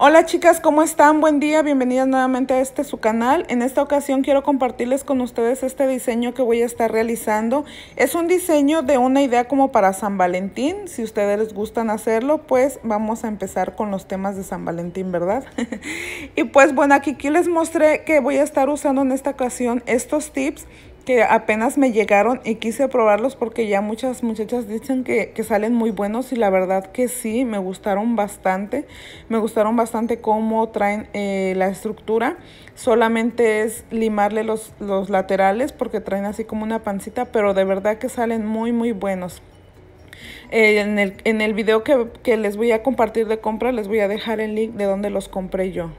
Hola chicas, ¿cómo están? Buen día, bienvenidas nuevamente a este su canal. En esta ocasión quiero compartirles con ustedes este diseño que voy a estar realizando. Es un diseño de una idea como para San Valentín. Si ustedes les gustan hacerlo, pues vamos a empezar con los temas de San Valentín, ¿verdad? y pues bueno, aquí, aquí les mostré que voy a estar usando en esta ocasión estos tips que apenas me llegaron y quise probarlos porque ya muchas muchachas dicen que, salen muy buenos y la verdad que sí, me gustaron bastante. Me gustaron bastante cómo traen eh, la estructura. Solamente es limarle los, laterales porque traen así como una pancita, pero de verdad que salen muy muy buenos. Eh, en, el, en el video que, que les voy a compartir de compra les voy a dejar el link de donde los compré yo.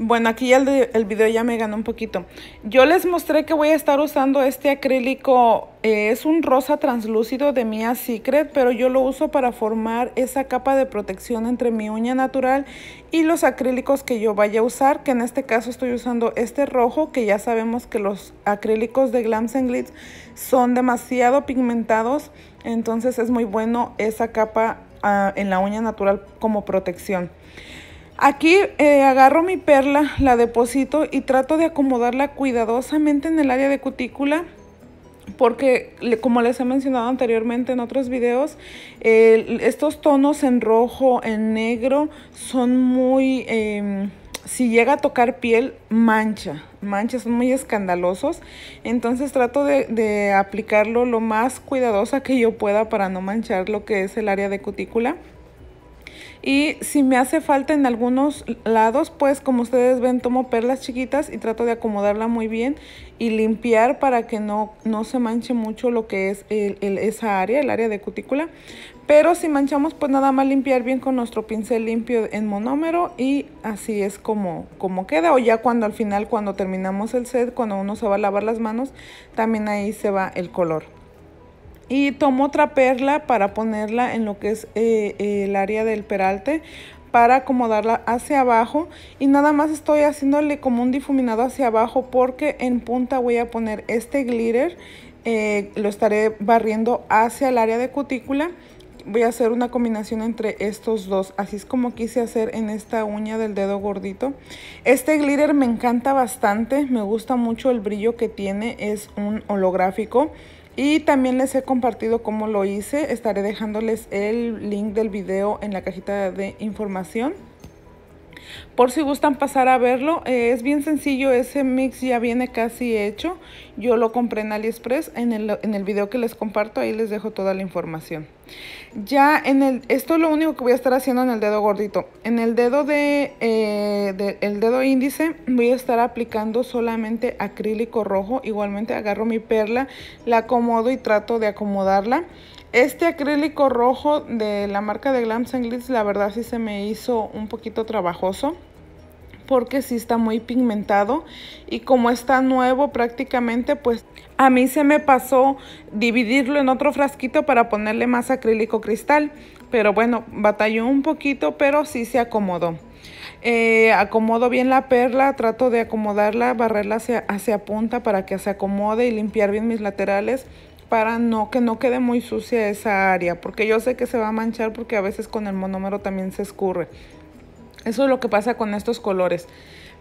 Bueno, aquí ya el, video ya me ganó un poquito. Yo les mostré que voy a estar usando este acrílico. Eh, es un rosa translúcido de Mia Secret, pero yo lo uso para formar esa capa de protección entre mi uña natural y los acrílicos que yo vaya a usar, que en este caso estoy usando este rojo, que ya sabemos que los acrílicos de Glams Glitz son demasiado pigmentados, entonces es muy bueno esa capa ah, en la uña natural como protección. Aquí eh, agarro mi perla, la deposito y trato de acomodarla cuidadosamente en el área de cutícula porque como les he mencionado anteriormente en otros videos, estos tonos en rojo, en negro, son muy, em, si llega a tocar piel, mancha, manchas son muy escandalosos. Entonces trato de, de aplicarlo lo más cuidadosa que yo pueda para no manchar lo que es el área de cutícula. Y si me hace falta en algunos lados, pues como ustedes ven, tomo perlas chiquitas y trato de acomodarla muy bien y limpiar para que no, no se manche mucho lo que es el, esa área, el área de cutícula. Pero si manchamos, pues nada más limpiar bien con nuestro pincel limpio en monómero y así es como, como queda. O ya cuando al final, cuando terminamos el set, cuando uno se va a lavar las manos, también ahí se va el color. Y tomo otra perla para ponerla en lo que es eh, el área del peralte para acomodarla hacia abajo y nada más estoy haciéndole como un difuminado hacia abajo porque en punta voy a poner este glitter eh, lo estaré barriendo hacia el área de cutícula voy a hacer una combinación entre estos dos así es como quise hacer en esta uña del dedo gordito este glitter me encanta bastante me gusta mucho el brillo que tiene es un holográfico y también les he compartido cómo lo hice. Estaré dejándoles el link del video en la cajita de información. Por si gustan pasar a verlo, eh, es bien sencillo, ese mix ya viene casi hecho. Yo lo compré en AliExpress, en el, video que les comparto, ahí les dejo toda la información. Ya en el, esto es lo único que voy a estar haciendo en el dedo gordito. En el dedo eh, de el dedo índice voy a estar aplicando solamente acrílico rojo. Igualmente agarro mi perla, la acomodo y trato de acomodarla. Este acrílico rojo de la marca de Glam Glitz, la verdad sí se me hizo un poquito trabajoso porque sí está muy pigmentado y como está nuevo prácticamente pues a mí se me pasó dividirlo en otro frasquito para ponerle más acrílico cristal pero bueno batalló un poquito pero sí se acomodó eh, acomodo bien la perla, trato de acomodarla, barrerla hacia punta para que se acomode y limpiar bien mis laterales para no que no quede muy sucia esa área, porque yo sé que se va a manchar porque a veces con el monómero también se escurre. Eso es lo que pasa con estos colores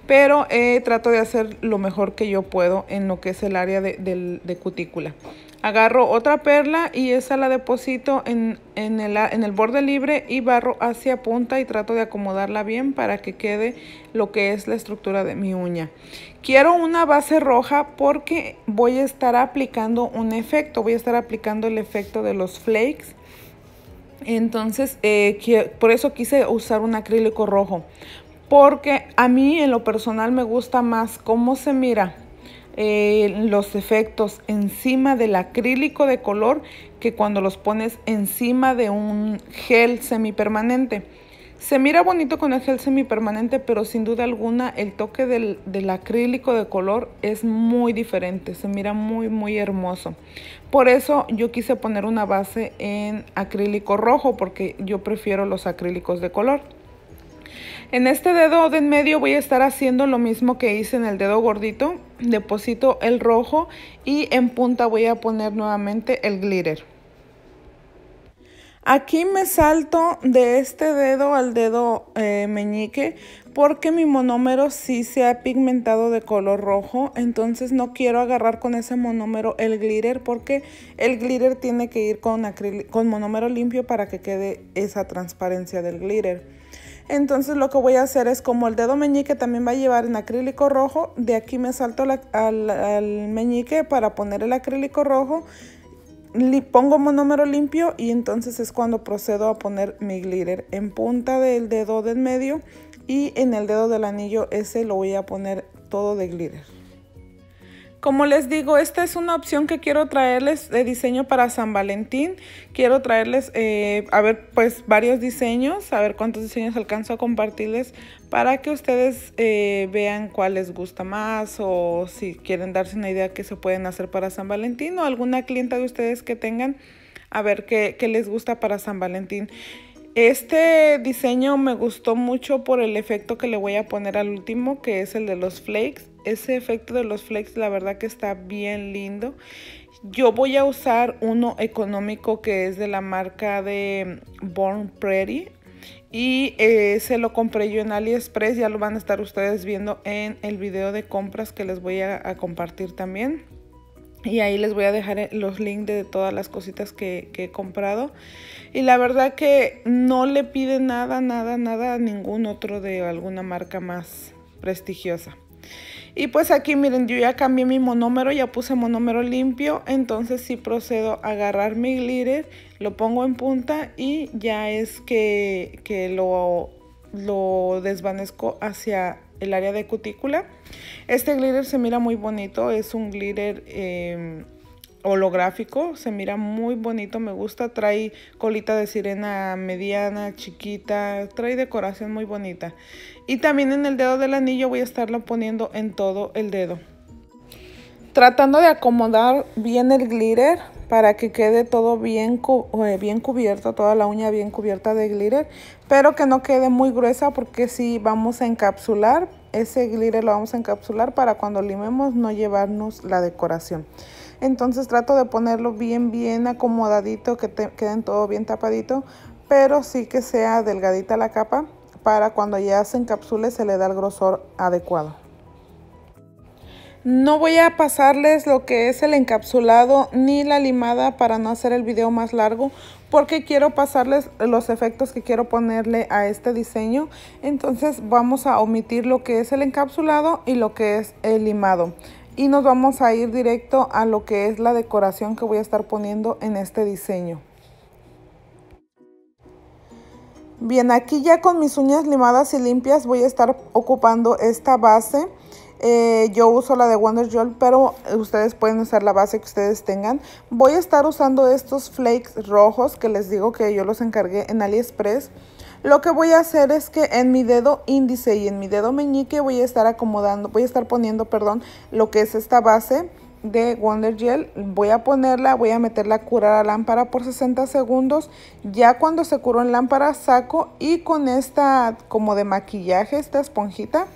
pero eh, trato de hacer lo mejor que yo puedo en lo que es el área de, cutícula. Agarro otra perla y esa la deposito en, en, el, borde libre y barro hacia punta y trato de acomodarla bien para que quede lo que es la estructura de mi uña. Quiero una base roja porque voy a estar aplicando un efecto, voy a estar aplicando el efecto de los flakes. Entonces, eh, por eso quise usar un acrílico rojo porque a mí en lo personal me gusta más cómo se mira eh, los efectos encima del acrílico de color que cuando los pones encima de un gel semipermanente. Se mira bonito con el gel semipermanente, pero sin duda alguna el toque del, del, acrílico de color es muy diferente, se mira muy muy hermoso. Por eso yo quise poner una base en acrílico rojo, porque yo prefiero los acrílicos de color. En este dedo de en medio voy a estar haciendo lo mismo que hice en el dedo gordito. Deposito el rojo y en punta voy a poner nuevamente el glitter. Aquí me salto de este dedo al dedo eh, meñique porque mi monómero sí se ha pigmentado de color rojo, entonces no quiero agarrar con ese monómero el glitter porque el glitter tiene que ir con, con monómero limpio para que quede esa transparencia del glitter. Entonces lo que voy a hacer es como el dedo meñique también va a llevar en acrílico rojo, de aquí me salto al, meñique para poner el acrílico rojo, le pongo monómero limpio y entonces es cuando procedo a poner mi glitter en punta del dedo del medio y en el dedo del anillo ese lo voy a poner todo de glitter. Como les digo, esta es una opción que quiero traerles de diseño para San Valentín. Quiero traerles, eh, a ver, pues varios diseños, a ver cuántos diseños alcanzo a compartirles para que ustedes eh, vean cuál les gusta más o si quieren darse una idea que se pueden hacer para San Valentín o alguna clienta de ustedes que tengan, a ver qué les gusta para San Valentín. Este diseño me gustó mucho por el efecto que le voy a poner al último, que es el de los flakes ese efecto de los flex la verdad que está bien lindo. Yo voy a usar uno económico que es de la marca de Born Pretty. Y eh, se lo compré yo en AliExpress, ya lo van a estar ustedes viendo en el video de compras que les voy a, compartir también. Y ahí les voy a dejar eh, los links de todas las cositas que, que, he comprado. Y la verdad que no le pide nada, nada, nada a ningún otro de alguna marca más prestigiosa. Y pues aquí miren, yo ya cambié mi monómero, ya puse monómero limpio, entonces sí procedo a agarrar mi glitter, lo pongo en punta y ya es que, que lo, lo desvanezco hacia el área de cutícula. Este glitter se mira muy bonito, es un glitter... Em, holográfico, se mira muy bonito, me gusta, trae colita de sirena mediana, chiquita, trae decoración muy bonita. Y también en el dedo del anillo voy a estarlo poniendo en todo el dedo. Tratando de acomodar bien el glitter para que quede todo bien, eh, bien cubierto, toda la uña bien cubierta de glitter, pero que no quede muy gruesa porque si vamos a encapsular, ese glitter lo vamos a encapsular para cuando limemos no llevarnos la decoración. Entonces trato de ponerlo bien, bien acomodadito, que te, queden todo bien tapadito, pero sí que sea delgadita la capa para cuando ya se encapsule se le da el grosor adecuado. No voy a pasarles lo que es el encapsulado ni la limada para no hacer el video más largo porque quiero pasarles los efectos que quiero ponerle a este diseño. Entonces vamos a omitir lo que es el encapsulado y lo que es el limado y nos vamos a ir directo a lo que es la decoración que voy a estar poniendo en este diseño. Bien, aquí ya con mis uñas limadas y limpias voy a estar ocupando esta base. Eh, yo uso la de Wonder Joel, pero ustedes pueden usar la base que ustedes tengan. Voy a estar usando estos flakes rojos que les digo que yo los encargué en AliExpress. Lo que voy a hacer es que en mi dedo índice y en mi dedo meñique voy a estar acomodando, voy a estar poniendo, perdón, lo que es esta base de Wonder Gel. Voy a ponerla, voy a meterla a curar a lámpara por 60 segundos. Ya cuando se curó en lámpara saco y con esta como de maquillaje, esta esponjita,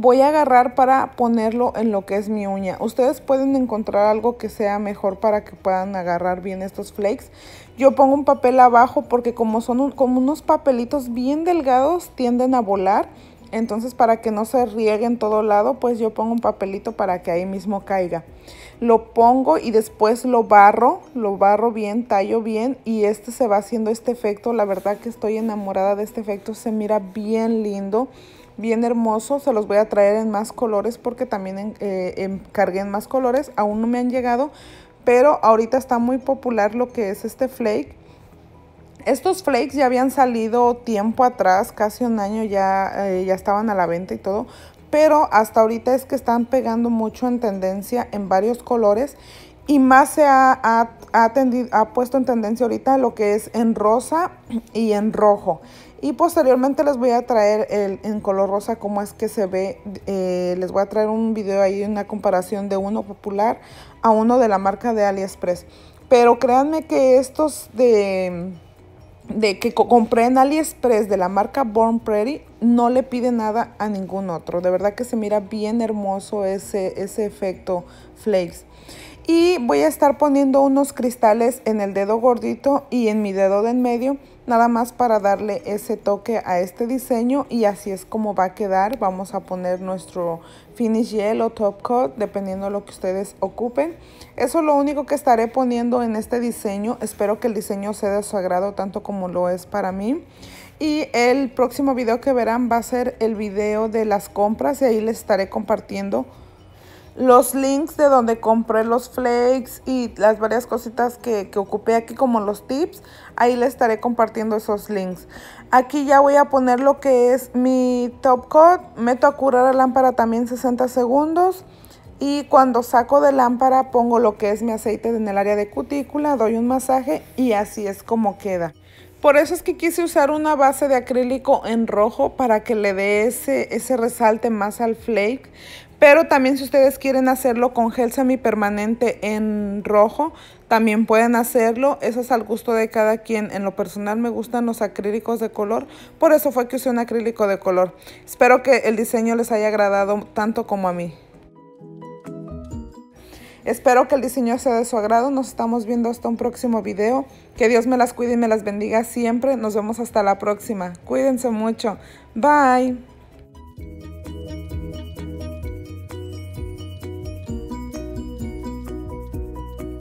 voy a agarrar para ponerlo en lo que es mi uña. Ustedes pueden encontrar algo que sea mejor para que puedan agarrar bien estos flakes. Yo pongo un papel abajo porque como son como unos papelitos bien delgados tienden a volar. Entonces para que no se riegue en todo lado, pues yo pongo un papelito para que ahí mismo caiga. Lo pongo y después lo barro, lo barro bien, tallo bien y este se va haciendo este efecto. La verdad que estoy enamorada de este efecto, se mira bien lindo bien hermoso. Se los voy a traer en más colores porque también eh, encargué en más colores. Aún no me han llegado, pero ahorita está muy popular lo que es este flake. Estos flakes ya habían salido tiempo atrás, casi un año ya, eh, ya estaban a la venta y todo, pero hasta ahorita es que están pegando mucho en tendencia en varios colores y más se ha, ha puesto en tendencia ahorita lo que es en rosa y en rojo. Y posteriormente les voy a traer el, en color rosa cómo es que se ve. Eh, les voy a traer un video ahí, una comparación de uno popular a uno de la marca de AliExpress. Pero créanme que estos de, de que compré en AliExpress de la marca Born Pretty no le pide nada a ningún otro. De verdad que se mira bien hermoso ese, ese efecto flakes y voy a estar poniendo unos cristales en el dedo gordito y en mi dedo de en medio nada más para darle ese toque a este diseño y así es como va a quedar vamos a poner nuestro finish gel o top coat dependiendo de lo que ustedes ocupen eso es lo único que estaré poniendo en este diseño espero que el diseño sea de su agrado tanto como lo es para mí y el próximo video que verán va a ser el video de las compras y ahí les estaré compartiendo los links de donde compré los flakes y las varias cositas que, ocupé aquí como los tips. Ahí les estaré compartiendo esos links. Aquí ya voy a poner lo que es mi top coat. Meto a curar la lámpara también 60 segundos. Y cuando saco de lámpara pongo lo que es mi aceite en el área de cutícula, doy un masaje y así es como queda. Por eso es que quise usar una base de acrílico en rojo para que le dé ese, ese resalte más al flake. Pero también si ustedes quieren hacerlo con gel semipermanente en rojo, también pueden hacerlo. Eso es al gusto de cada quien. En lo personal me gustan los acrílicos de color. Por eso fue que usé un acrílico de color. Espero que el diseño les haya agradado tanto como a mí. Espero que el diseño sea de su agrado. Nos estamos viendo hasta un próximo video. Que Dios me las cuide y me las bendiga siempre. Nos vemos hasta la próxima. Cuídense mucho. Bye.